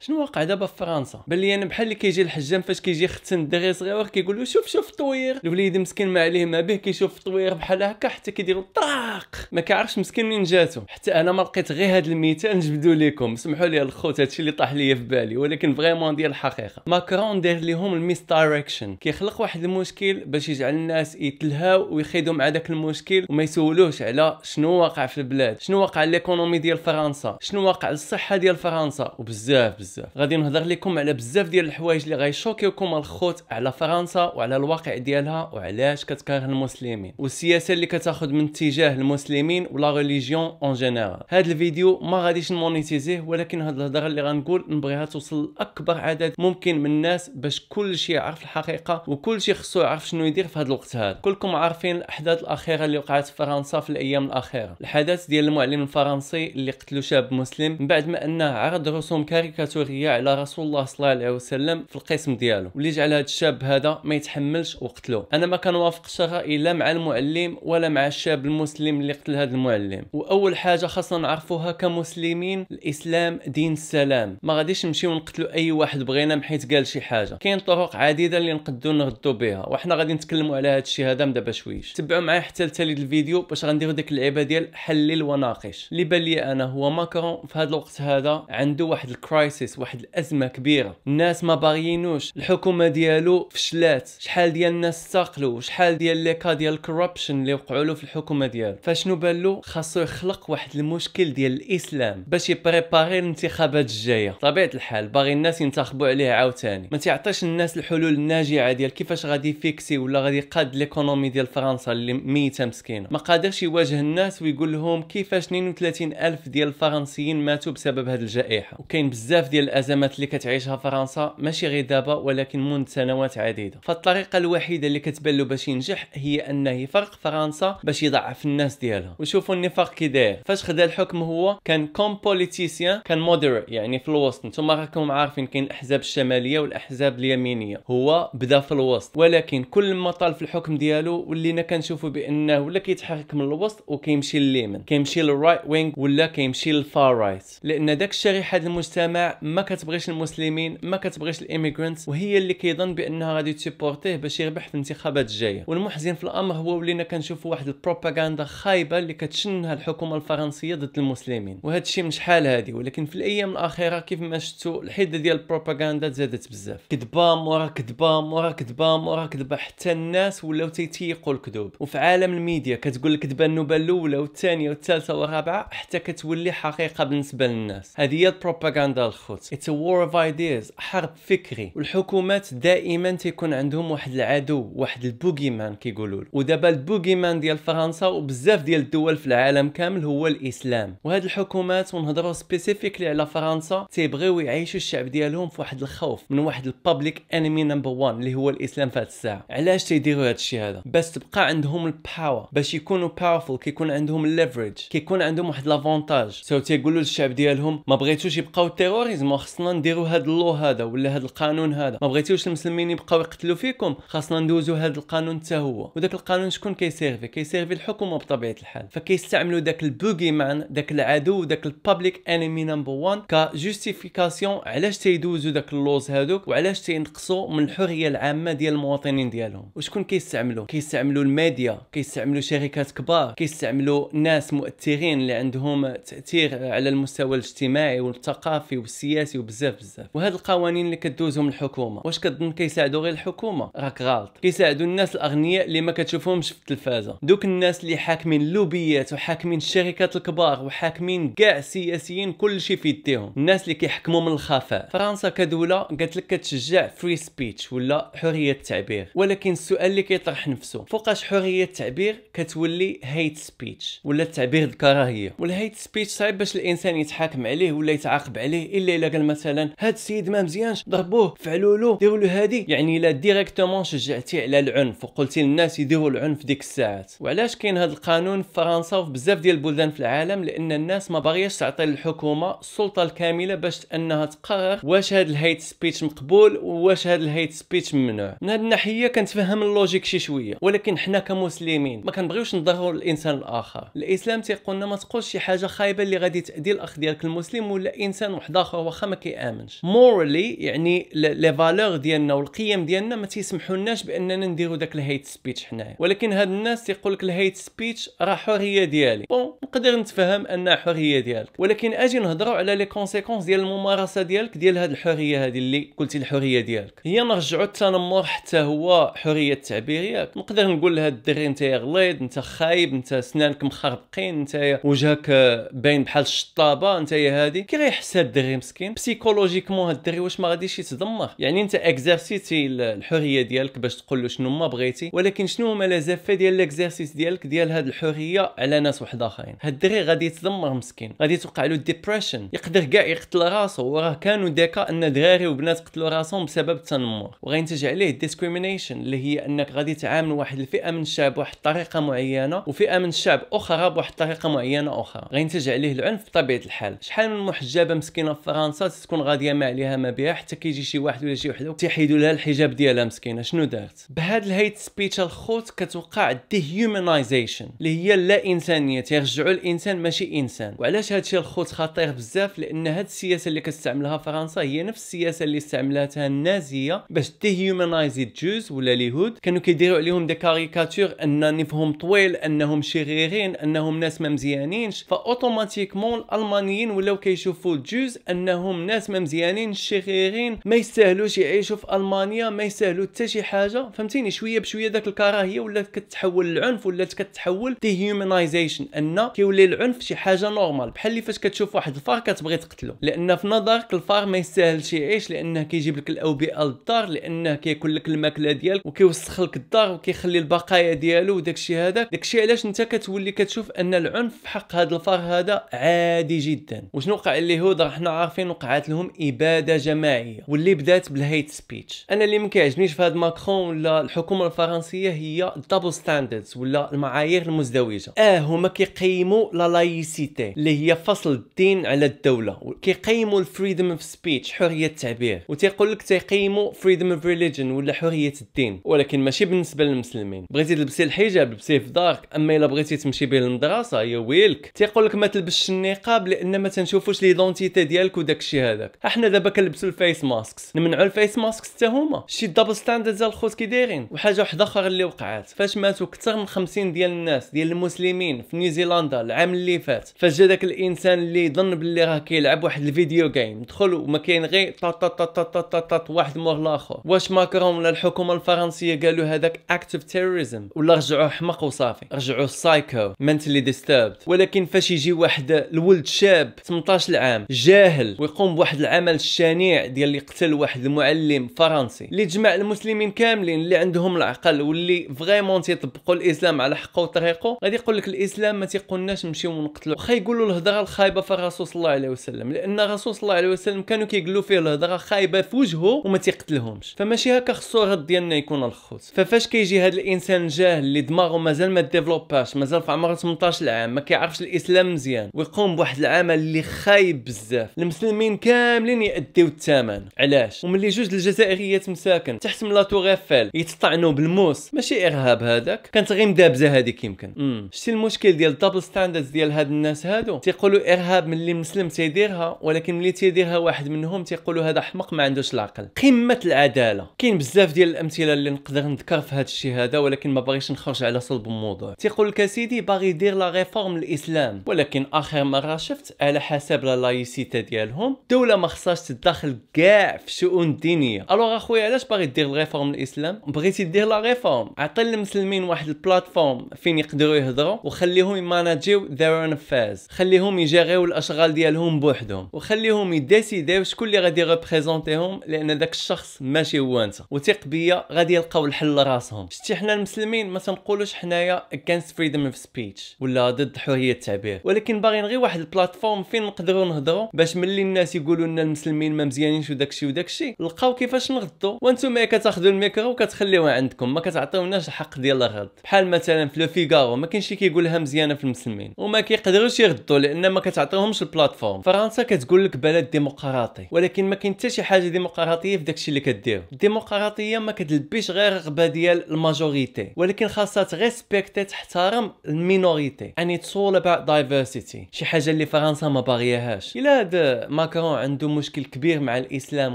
شنو واقع دابا في فرنسا بان لي انا بحال اللي كيجي الحجام فاش كيجي يختن الدري صغير كيقول له شوف شوف الطوير الوليد مسكين ما عليه ما به كيشوف الطوير بحال هكا حتى كيديروا طراق ما كيعرفش مسكين منين جاتو حتى انا ما لقيت غير هذا المثال نجبدو لكم سمحوا لي الخوت هادشي اللي طاح ليا في بالي ولكن فريمون ديال الحقيقه ماكرون داير ليهم الميس دايركشن كيخلق واحد المشكل باش يجعل الناس يتلهاو ويخيدوا مع داك المشكل وما يسولوش على شنو واقع في البلاد شنو واقع ليكونومي ديال فرنسا شنو واقع الصحه ديال فرنسا وبزاف بزاف غادي نهضر لكم على بزاف ديال الحوايج اللي غيشوكيوكم الخوت على فرنسا وعلى الواقع ديالها وعلاش كتكره المسلمين والسياسه اللي كتاخذ من اتجاه المسلمين ولا ريليجيون اون جينيرال هذا الفيديو ما غاديش نمونيتيزيه ولكن هذه الهضره اللي غنقول نبغيها توصل لاكبر عدد ممكن من الناس باش كل شيء يعرف الحقيقه وكل شيء خصو يعرف شنو يدير في هذا الوقت هذا كلكم عارفين الاحداث الاخيره اللي وقعت في فرنسا في الايام الاخيره الحدث ديال المعلم الفرنسي اللي قتلو شاب مسلم من بعد ما انه عرض رسوم كاريكاتور التوريه على رسول الله صلى الله عليه وسلم في القسم ديالو واللي جعل هذا الشاب هذا ما يتحملش وقتلو انا ما كنوافقش راه الا مع المعلم ولا مع الشاب المسلم اللي قتل هذا المعلم واول حاجه خاصنا نعرفوها كمسلمين الاسلام دين السلام ما غاديش نمشيو نقتلوا اي واحد بغينا حيت قال شي حاجه كاين طرق عديده اللي نقدو نردو بها وحنا غادي نتكلموا على هذا الشيء هذا من دابا شويش تبعوا معايا حتى لتالي الفيديو باش غنديروا ديك اللعبه ديال حلل وناقش اللي بان انا هو ماكرون في هذا الوقت هذا عنده واحد الكرايسيس مؤسس واحد الازمه كبيره الناس ما باغيينوش الحكومه ديالو فشلات شحال ديال الناس استقلوا شحال ديال لي كا ديال الكوربشن اللي وقعوا له في الحكومه ديالو فشنو بان له خاصو يخلق واحد المشكل ديال الاسلام باش يبريباري الانتخابات الجايه طبيعه الحال باغي الناس ينتخبوا عليه عاوتاني ما تعطيش الناس الحلول الناجعه ديال كيفاش غادي فيكسي ولا غادي يقاد ليكونومي ديال فرنسا اللي ميته مسكينه ما قادرش يواجه الناس ويقول لهم كيفاش 32 الف ديال الفرنسيين ماتوا بسبب هذه الجائحه وكاين بزاف ديال ديال الازمات اللي كتعيشها فرنسا ماشي غير دابا ولكن منذ سنوات عديده فالطريقه الوحيده اللي كتبان له باش ينجح هي انه يفرق فرنسا باش يضعف الناس ديالها وشوفوا النفاق كي داير فاش خدا الحكم هو كان كوم بوليتيسيان كان مودر يعني في الوسط نتوما راكم عارفين كاين الاحزاب الشماليه والاحزاب اليمينيه هو بدا في الوسط ولكن كل ما طال في الحكم ديالو ولينا كنشوفوا بانه ولا كيتحرك من الوسط وكيمشي لليمين كيمشي للرايت وينغ ولا كيمشي للفار رايت لان داك الشريحه المجتمع ما كتبغيش المسلمين ما كتبغيش الايميغرانت وهي اللي كيظن بانها غادي تسيبورتيه باش يربح في الانتخابات الجايه والمحزن في الامر هو ولينا كنشوفوا واحد البروباغندا خايبه اللي كتشنها الحكومه الفرنسيه ضد المسلمين وهذا الشيء من شحال هذه ولكن في الايام الاخيره كيف ما شفتوا الحده ديال البروباغندا زادت بزاف كذبه مورا كذبه مورا كذبه مورا كذبه حتى الناس ولاو تيتيقوا الكذوب وفي عالم الميديا كتقول الكذبه النوبه الاولى والثانيه والثالثه والرابعه حتى كتولي حقيقه بالنسبه للناس هذه هي البروباغندا الخوت It's اتس وور اوف ideas حرب فكري والحكومات دائما تيكون عندهم واحد العدو واحد البوغيمان كيقولوا له ودابا البوغيمان ديال فرنسا وبزاف ديال الدول في العالم كامل هو الاسلام وهاد الحكومات ونهضروا سبيسيفيكلي على فرنسا تيبغيو يعيشوا الشعب ديالهم في واحد الخوف من واحد البابليك انمي نمبر 1 اللي هو الاسلام في هاد الساعه علاش تيديروا هاد الشيء هذا باش تبقى عندهم الباور باش يكونوا باورفول كيكون عندهم الليفرج كيكون عندهم واحد لافونتاج سو تيقولوا للشعب ديالهم ما بغيتوش يبقاو تيروريزم تما خصنا نديرو هاد اللو هذا ولا هاد القانون هذا ما بغيتيوش المسلمين يبقاو يقتلوا فيكم خاصنا ندوزو هاد القانون حتى هو وداك القانون شكون كيسيرفي كيسيرفي الحكومه بطبيعه الحال فكيستعملوا داك البوغي مان داك العدو داك البابليك انمي نمبر 1 كجوستيفيكاسيون علاش تيدوزو داك اللوز هادوك وعلاش تينقصوا من الحريه العامه ديال المواطنين ديالهم وشكون كيستعملوا كيستعملوا الميديا كيستعملوا شركات كبار كيستعملوا ناس مؤثرين اللي عندهم تاثير على المستوى الاجتماعي والثقافي والسياسي سياسي وبزاف بزاف وهاد القوانين اللي كدوزهم الحكومه واش كظن كيساعدوا غير الحكومه راك غلط كيساعدوا الناس الاغنياء اللي ما كتشوفهمش في التلفازه دوك الناس اللي حاكمين اللوبيات وحاكمين الشركات الكبار وحاكمين كاع السياسيين كلشي في يديهم الناس اللي كيحكموا من الخفاء فرنسا كدوله قالت لك كتشجع فري سبيتش ولا حريه التعبير ولكن السؤال اللي كيطرح نفسه فوقاش حريه التعبير كتولي هيت سبيتش ولا التعبير الكراهيه والهيت سبيتش صعيب باش الانسان يتحاكم عليه ولا يتعاقب عليه الا الا قال مثلا هاد السيد ما مزيانش ضربوه فعلوا له ديروا له هادي يعني لا ديريكتومون شجعتي على العنف وقلتي للناس يديروا العنف ديك الساعات وعلاش كاين هذا القانون في فرنسا وفي بزاف ديال البلدان في العالم لان الناس ما باغياش تعطي للحكومه السلطه الكامله باش انها تقرر واش هاد الهيت سبيتش مقبول واش هاد الهيت سبيتش ممنوع من هاد الناحيه كنتفهم اللوجيك شي شويه ولكن حنا كمسلمين ما كنبغيوش نضروا الانسان الاخر الاسلام تيقولنا ما تقولش شي حاجه خايبه اللي غادي تاذي الاخ ديالك المسلم ولا انسان واحد اخر واخا ما كيامنش مورالي يعني لي فالور ديالنا والقيم ديالنا ما تيسمحولناش باننا نديرو داك الهيت سبيتش حنايا ولكن هاد الناس تيقول لك الهيت سبيتش راه حريه ديالي بون نقدر نتفهم انها حريه ديالك ولكن اجي نهضروا على لي كونسيكونس ديال الممارسه ديالك ديال هاد الحريه هادي اللي قلتي الحريه ديالك هي نرجعوا التنمر حتى هو حريه التعبير ياك نقدر نقول لهاد الدري انت يا غليظ انت خايب انت سنانك مخربقين انت وجهك باين بحال الشطابه انت يا هادي كي غيحس هاد الدري مسكين مسكين بسيكولوجيكمون هاد الدري واش ما غاديش يتدمر يعني انت اكزرسيتي الحريه ديالك باش تقول له شنو ما بغيتي ولكن شنو هما لازافه ديال الاكزرسيس ديالك ديال هاد الحريه على ناس واحد اخرين هاد الدري غادي يتدمر مسكين غادي توقع له ديبرشن يقدر كاع يقتل راسو وراه كانوا ديكا ان دراري وبنات قتلوا راسهم بسبب التنمر وغينتج عليه ديسكريمينيشن اللي هي انك غادي تعامل واحد الفئه من الشعب بواحد الطريقه معينه وفئه من الشعب اخرى بواحد الطريقه معينه اخرى غينتج عليه العنف بطبيعه الحال شحال من محجبه مسكينه في فرنسا فرنسا تكون غاديه ما عليها ما بها حتى كيجي شي واحد ولا شي وحده تيحيدوا لها الحجاب ديالها مسكينه شنو دارت بهاد الهيت سبيتش الخوت كتوقع ديهيومنايزيشن اللي هي اللا انسانيه تيرجعوا الانسان ماشي انسان وعلاش هادشي الخوت خطير بزاف لان هاد السياسه اللي كتستعملها فرنسا هي نفس السياسه اللي استعملاتها النازيه باش ديهيومنايزي الجوز ولا اليهود كانوا كيديروا عليهم دي كاريكاتور ان نفهم طويل انهم شريرين انهم ناس ما مزيانينش فاوتوماتيكمون الالمانيين ولاو كيشوفوا الجوز انه انهم ناس ما مزيانين الشريرين ما يستاهلوش يعيشوا في المانيا ما يستاهلوا حتى شي حاجه فهمتيني شويه بشويه داك الكراهيه ولات كتحول للعنف ولات كتحول ديهيومنايزيشن ان كيولي العنف شي حاجه نورمال بحال اللي فاش كتشوف واحد الفار كتبغي تقتله لان في نظرك الفار ما يستاهلش يعيش لانه كيجيب لك الاوبئه للدار لانه كياكل لك الماكله ديالك وكيوسخ لك الدار وكيخلي البقايا ديالو وداكشي هذاك داكشي علاش انت كتولي كتشوف ان العنف في حق هذا الفار هذا عادي جدا وشنو وقع اليهود راه حنا عارفين الاخرين وقعات لهم اباده جماعيه واللي بدات بالهيت سبيتش انا اللي ما كيعجبنيش في هذا ماكرون ولا الحكومه الفرنسيه هي الدبل ستاندردز ولا المعايير المزدوجه اه هما كيقيموا لا لايسيتي اللي هي فصل الدين على الدوله كيقيموا الفريدم اوف سبيتش حريه التعبير وتيقول لك تيقيموا فريدم اوف ريليجن ولا حريه الدين ولكن ماشي بالنسبه للمسلمين بغيتي تلبسي الحجاب لبسيه في دارك اما الا بغيتي تمشي به للمدرسه يا ويلك تيقول لك ما تلبسش النقاب لان ما تنشوفوش ليدونتيتي ديالك وداك وداك الشيء هذاك احنا دابا كنلبسوا الفيس ماسكس نمنعوا الفيس ماسكس حتى هما شي دبل ستاندرد ديال الخوت كي دايرين وحاجه واحده اخرى اللي وقعات فاش ماتوا اكثر من 50 ديال الناس ديال المسلمين في نيوزيلندا العام اللي فات فاش جا داك الانسان اللي ظن باللي راه كيلعب واحد الفيديو جيم دخل وما كاين غير طا طا طا طا واحد مور الاخر واش ماكرون ولا الحكومه الفرنسيه قالوا هذاك اكتيف تيريزم ولا رجعوه حمق وصافي رجعوه سايكو منتلي ديستربد ولكن فاش يجي واحد الولد شاب 18 عام جاهل ويقوم بواحد العمل الشنيع ديال اللي قتل واحد المعلم فرنسي اللي جمع المسلمين كاملين اللي عندهم العقل واللي فريمون تيطبقوا الاسلام على حقه وطريقه غادي يقول لك الاسلام ما تيقولناش نمشيو ونقتلوا واخا يقولوا الهضره الخايبه في الرسول صلى الله عليه وسلم لان الرسول صلى الله عليه وسلم كانوا كيقولوا فيه الهضره خايبه في وجهه وما تيقتلهمش فماشي هكا خصو الرد ديالنا يكون الخوت ففاش كيجي هذا الانسان الجاهل اللي دماغه مازال ما ديفلوباش مازال في عمره 18 عام ما كيعرفش الاسلام مزيان ويقوم بواحد العمل اللي خايب بزاف المسلم المسلمين كاملين يأديو الثمن علاش وملي جوج الجزائريات مساكن تحت من لاتور ايفل يتطعنوا بالموس ماشي ارهاب هذاك كانت غير مدابزه هذيك يمكن شتي المشكل ديال الدبل ستاندردز ديال هاد الناس هادو تيقولوا ارهاب ملي مسلم تيديرها ولكن ملي تيديرها واحد منهم تيقولوا هذا حمق ما عندوش العقل قمه العداله كاين بزاف ديال الامثله اللي نقدر نذكر في هذا الشيء هذا ولكن ما باغيش نخرج على صلب الموضوع تيقول لك سيدي باغي يدير لا ريفورم الاسلام ولكن اخر مره شفت على حسب لا لايسيتي ديالهم ديالهم الدوله ما خصهاش تدخل كاع في شؤون دينيه الوغ اخويا علاش باغي دير الريفورم الاسلام بغيتي دير لا ريفورم عطي المسلمين واحد البلاتفورم فين يقدروا يهضروا وخليهم يماناجيو ذير اون افيرز خليهم يجيريو الاشغال ديالهم بوحدهم وخليهم يديسيديو شكون اللي غادي يريبريزونتيهم لان ذاك الشخص ماشي هو انت وثق بيا غادي يلقاو الحل لراسهم شتي حنا المسلمين ما تنقولوش حنايا against freedom of speech ولا ضد حريه التعبير ولكن باغيين غير واحد البلاتفورم فين نقدروا نهضروا باش ملي الناس يقولوا لنا المسلمين ما مزيانينش وداكشي وداكشي لقاو كيفاش نغطوا وانتم كتاخذوا الميكرو وكتخليوها عندكم ما كتعطيوناش الحق ديال الغلط بحال مثلا في لو فيغارو ما كاينش كيقولها مزيانه في المسلمين وما كيقدروش يغطوا لان ما كتعطيوهمش البلاتفورم فرنسا كتقول لك بلد ديمقراطي ولكن ما كاين حتى شي حاجه ديمقراطيه في داكشي اللي كدير الديمقراطيه ما كتلبيش غير رغبه ديال الماجوريتي ولكن خاصها تغيسبكتي تحترم المينوريتي يعني اتس اباوت دايفرسيتي شي حاجه اللي فرنسا ما باغياهاش الا هاد ماكرون عنده مشكل كبير مع الاسلام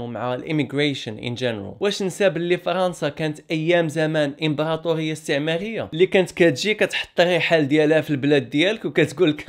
ومع الاميغريشن ان جنرال واش نسى باللي فرنسا كانت ايام زمان امبراطوريه استعماريه اللي كانت كتجي كتحط الرحال ديالها في البلاد ديالك وكتقول لك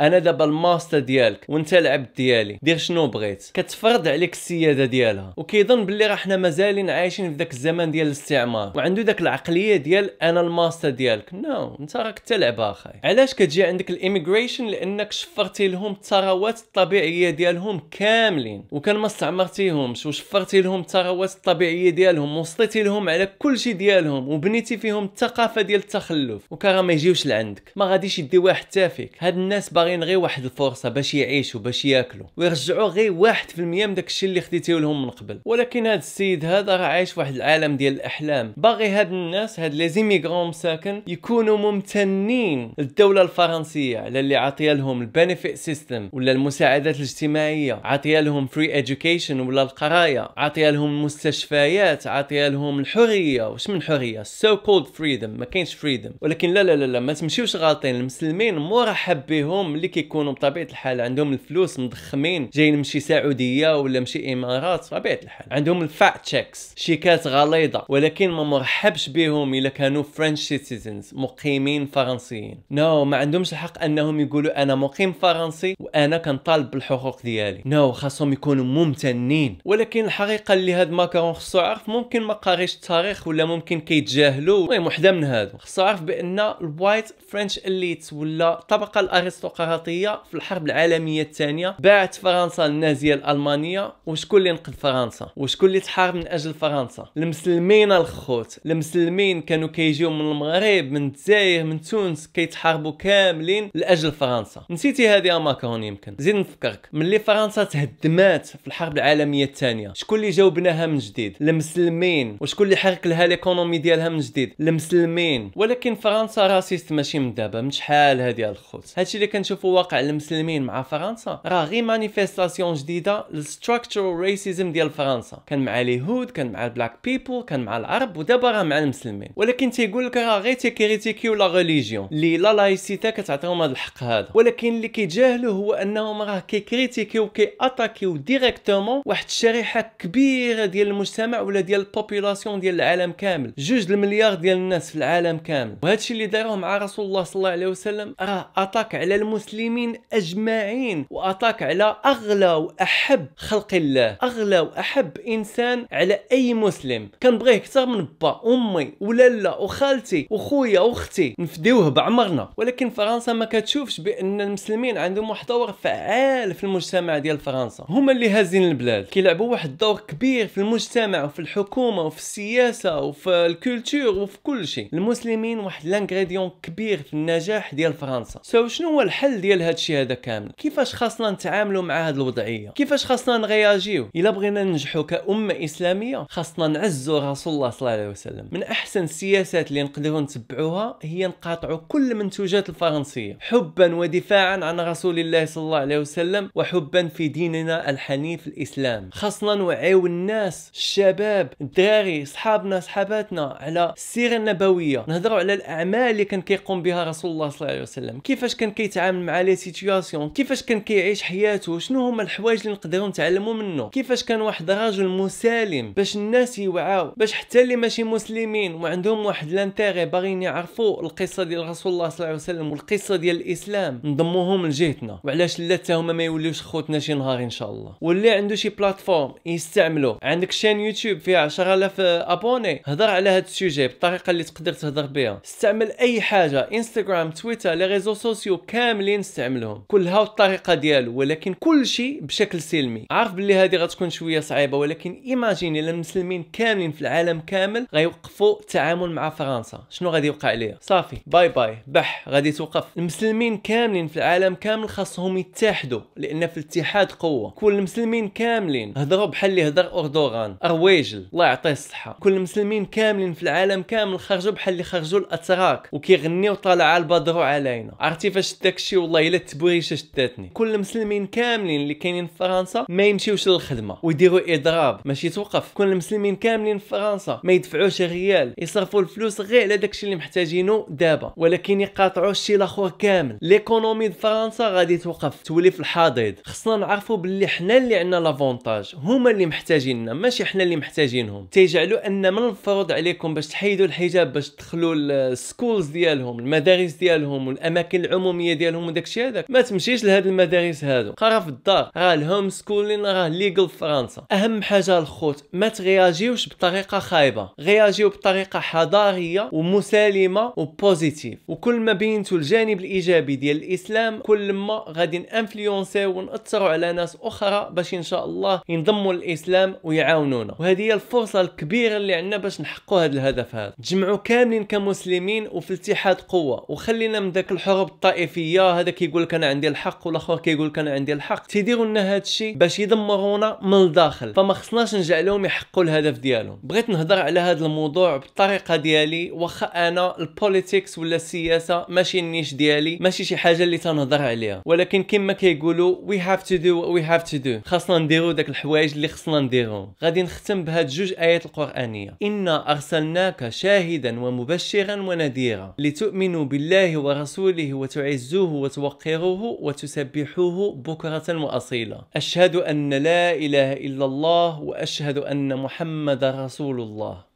انا دابا الماستر ديالك وانت العبد ديالي دير شنو بغيت كتفرض عليك السياده ديالها وكيظن باللي راه حنا مازالين عايشين في ذاك الزمان ديال الاستعمار وعنده ذاك العقليه ديال انا الماستر ديالك نو no. انت راك تلعب اخاي علاش كتجي عندك الاميغريشن لانك شفرتي لهم الثروات الطبيعيه ديالهم ديالهم كاملين وكان ما استعمرتيهمش وشفرتي لهم الثروات الطبيعيه ديالهم وسطيتي لهم على كل شيء ديالهم وبنيتي فيهم الثقافه ديال التخلف وكره ما يجيوش لعندك ما غاديش يديوها حتى فيك هاد الناس باغيين غير واحد الفرصه باش يعيشوا باش ياكلوا ويرجعوا غير 1% من داك الشيء اللي خديتيه لهم من قبل ولكن هاد السيد هذا راه عايش واحد العالم ديال الاحلام باغي هاد الناس هاد لي زيميغرون ساكن يكونوا ممتنين للدوله الفرنسيه على اللي عاطيه لهم البينيفيت سيستم ولا المساعدات الاجتماعيه العالميه عاطيه لهم فري اديوكيشن ولا القرايه عاطيه لهم المستشفيات عاطيه لهم الحريه واش من حريه سو كولد فريدم ما كاينش فريدم ولكن لا لا لا, لا ما تمشيوش غالطين المسلمين مرحب بهم اللي كيكونوا بطبيعه الحال عندهم الفلوس مضخمين جايين من شي سعوديه ولا من شي امارات بطبيعه الحال عندهم الفاct تشيكس شيكات غليظه ولكن ما مرحبش بهم الا كانوا فرنش سيتيزنز مقيمين فرنسيين نو no, ما عندهمش الحق انهم يقولوا انا مقيم فرنسي وانا كنطالب بالحقوق ديالي التالي نو خاصهم يكونوا ممتنين ولكن الحقيقه اللي هاد ماكرون خصو عارف ممكن ما قاريش التاريخ ولا ممكن كيتجاهلو المهم وحده من هادو خصو عارف بان الوايت فرنش اليت ولا الطبقه الارستقراطيه في الحرب العالميه الثانيه باعت فرنسا النازيه الالمانيه وشكون اللي نقد فرنسا وشكون اللي تحارب من اجل فرنسا المسلمين الخوت المسلمين كانوا كيجيو من المغرب من الجزائر من تونس كيتحاربوا كاملين لاجل فرنسا نسيتي هذه ماكرون يمكن زيد نفكرك ملي فرنسا فرنسا تهدمات في الحرب العالميه الثانيه شكون اللي جاوبناها من جديد المسلمين وشكون اللي حرق لها ليكونومي ديالها من جديد المسلمين ولكن فرنسا راسيست ماشي من دابا من شحال هادي الخوت هادشي اللي كنشوفو واقع المسلمين مع فرنسا راه غير مانيفيستاسيون جديده للستراكتشر ريسيزم ديال فرنسا كان مع اليهود كان مع البلاك بيبل كان مع العرب ودابا راه مع المسلمين ولكن تيقول لك راه غير تيكريتيكيو لا ريليجيون اللي لا لايسيتا كتعطيهم هذا الحق هذا ولكن اللي كيتجاهلو هو انهم راه كيكريتيكيو كيجيو كياتاكيو ديريكتومون واحد الشريحه كبيره ديال المجتمع ولا ديال البوبولاسيون ديال العالم كامل جوج المليار ديال الناس في العالم كامل وهذا الشيء اللي داروه مع رسول الله صلى الله عليه وسلم راه اتاك على المسلمين اجمعين واتاك على اغلى واحب خلق الله اغلى واحب انسان على اي مسلم كنبغيه اكثر من با امي ولالا وخالتي وخويا واختي نفديوه بعمرنا ولكن فرنسا ما كتشوفش بان المسلمين عندهم واحد دور فعال في المجتمع ديال فرنسا هما اللي هازين البلاد كيلعبوا واحد الدور كبير في المجتمع وفي الحكومه وفي السياسه وفي الكولتور وفي كل شيء المسلمين واحد لانغريديون كبير في النجاح ديال فرنسا سو شنو هو الحل ديال هذا الشيء هذا كامل كيفاش خاصنا نتعاملوا مع هذه الوضعيه كيفاش خاصنا نغياجيو الا بغينا ننجحوا كامه اسلاميه خاصنا نعزوا رسول الله صلى الله عليه وسلم من احسن السياسات اللي نقدروا نتبعوها هي نقاطعوا كل المنتوجات الفرنسيه حبا ودفاعا عن رسول الله صلى الله عليه وسلم وحبا في ديننا الحنيف الاسلام خاصنا نوعيو الناس الشباب الدراري صحابنا صحاباتنا على السيره النبويه نهضروا على الاعمال اللي كان كيقوم بها رسول الله صلى الله عليه وسلم كيفاش كان كيتعامل مع لي سيتوياسيون كيفاش كان كيعيش حياته شنو هما الحوايج اللي نقدروا نتعلموا منه كيفاش كان واحد رجل مسالم باش الناس يوعاو باش حتى اللي ماشي مسلمين وعندهم واحد لانتيغي باغيين يعرفوا القصه ديال رسول الله صلى الله عليه وسلم والقصه ديال الاسلام نضموهم لجهتنا وعلاش لا حتى هما ما يوليوش خوتنا حلقتنا شي نهار ان شاء الله واللي عنده شي بلاتفورم يستعملو عندك شين يوتيوب فيها 10000 ابوني هضر على هذا السوجي بالطريقه اللي تقدر تهضر بها استعمل اي حاجه انستغرام تويتر لي ريزو سوسيو كاملين استعملهم كلها والطريقه ديالو ولكن كل شيء بشكل سلمي عارف باللي هذه غتكون شويه صعيبه ولكن ايماجيني الا المسلمين كاملين في العالم كامل غيوقفوا التعامل مع فرنسا شنو غادي يوقع ليها صافي باي باي بح غادي توقف المسلمين كاملين في العالم كامل خاصهم يتحدوا لان في الاتحاد اتحاد قوه كل المسلمين كاملين هضروا بحال اللي هضر اردوغان ارويجل الله يعطيه الصحه كل المسلمين كاملين في العالم كامل خرجوا بحال اللي خرجوا الاتراك وكيغنيو طالع البدر علينا عرفتي فاش داكشي والله الا التبويشه شداتني كل المسلمين كاملين اللي كاينين في فرنسا ما يمشيوش للخدمه ويديروا اضراب ماشي توقف كل المسلمين كاملين في فرنسا ما يدفعوش ريال يصرفوا الفلوس غير على داكشي اللي محتاجينه دابا ولكن يقاطعوا الشيء الاخر كامل ليكونومي د فرنسا غادي توقف تولي في الحضيض خصنا نعرفوا باللي حنا اللي عندنا لافونتاج هما اللي محتاجيننا ماشي حنا اللي محتاجينهم تيجعلوا ان من الفرض عليكم باش تحيدوا الحجاب باش تدخلوا السكولز ديالهم المدارس ديالهم والاماكن العموميه ديالهم وداكشي هذاك ما تمشيش لهاد المدارس هادو قرا في الدار راه الهوم سكولين راه ليغل في فرنسا اهم حاجه الخوت ما تغياجيوش بطريقه خايبه غياجيو بطريقه حضاريه ومسالمه وبوزيتيف وكل ما بينتوا الجانب الايجابي ديال الاسلام كل ما غادي نانفلونسيو ونأثر يدوروا على ناس اخرى باش ان شاء الله ينضموا للاسلام ويعاونونا وهذه هي الفرصه الكبيره اللي عندنا باش نحققوا هذا الهدف هذا تجمعوا كاملين كمسلمين وفي الاتحاد قوه وخلينا من ذاك الحروب الطائفيه هذا كيقول لك انا عندي الحق والاخر كيقول لك انا عندي الحق تيديروا لنا هذا الشيء باش يدمرونا من الداخل فما خصناش نجعلهم يحققوا الهدف ديالهم بغيت نهضر على هذا الموضوع بالطريقه ديالي واخا انا البوليتيكس ولا السياسه ماشي النيش ديالي ماشي شي حاجه اللي تنهضر عليها ولكن كما كيقولوا وي هاف تو to do what we have to do خاصنا نديرو داك الحوايج اللي خصنا نديرهم غادي نختم بهاد جوج ايات القرانيه انا ارسلناك شاهدا ومبشرا ونذيرا لتؤمنوا بالله ورسوله وتعزوه وتوقروه وتسبحوه بكره واصيلا اشهد ان لا اله الا الله واشهد ان محمد رسول الله